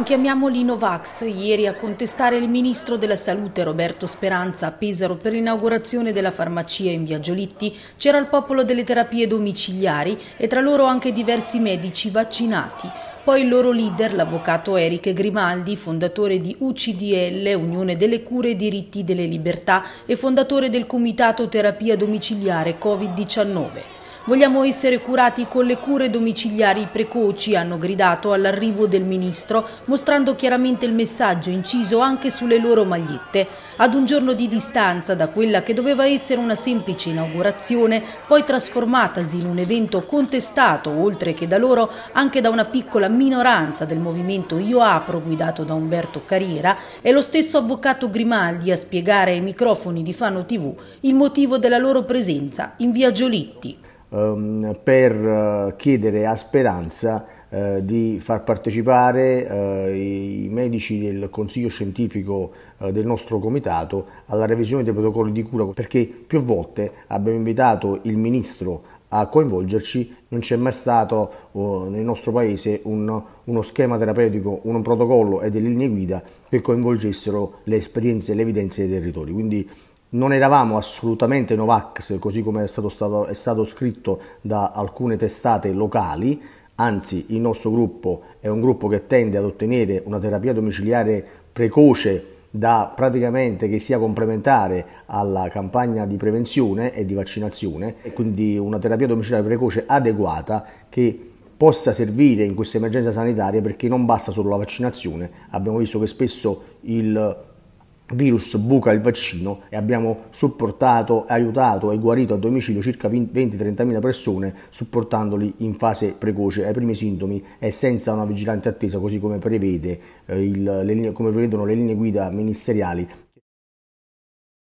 lockdown, chiamiamoli Novax, ieri a contestare il ministro della salute Roberto Speranza a Pesaro per l'inaugurazione della farmacia in via Giolitti c'era il popolo delle terapie domiciliari e tra loro anche diversi medici vaccinati. Poi il loro leader, l'avvocato Eric Grimaldi, fondatore di UCDL, Unione delle Cure e Diritti delle Libertà e fondatore del Comitato Terapia Domiciliare Covid-19. Vogliamo essere curati con le cure domiciliari precoci, hanno gridato all'arrivo del ministro, mostrando chiaramente il messaggio inciso anche sulle loro magliette. Ad un giorno di distanza da quella che doveva essere una semplice inaugurazione, poi trasformatasi in un evento contestato, oltre che da loro, anche da una piccola minoranza del movimento Io Apro, guidato da Umberto Carriera, è lo stesso avvocato Grimaldi a spiegare ai microfoni di Fano TV il motivo della loro presenza in via Giolitti ehm, per eh, chiedere a Speranza eh, di far partecipare eh, i medici del consiglio scientifico eh, del nostro comitato alla revisione dei protocolli di cura perché più volte abbiamo invitato il ministro a coinvolgerci non c'è mai stato eh, nel nostro paese un, uno schema terapeutico, un protocollo e delle linee guida che coinvolgessero le esperienze e le evidenze dei territori. Quindi non eravamo assolutamente Novax, così come è stato, stato, è stato scritto da alcune testate locali, anzi il nostro gruppo è un gruppo che tende ad ottenere una terapia domiciliare precoce da praticamente che sia complementare alla campagna di prevenzione e di vaccinazione e quindi una terapia domiciliare precoce adeguata che possa servire in questa emergenza sanitaria perché non basta solo la vaccinazione, abbiamo visto che spesso il virus buca il vaccino e abbiamo supportato, aiutato e guarito a domicilio circa 20-30 mila persone supportandoli in fase precoce ai primi sintomi e senza una vigilante attesa così come, prevede, eh, il, le linee, come prevedono le linee guida ministeriali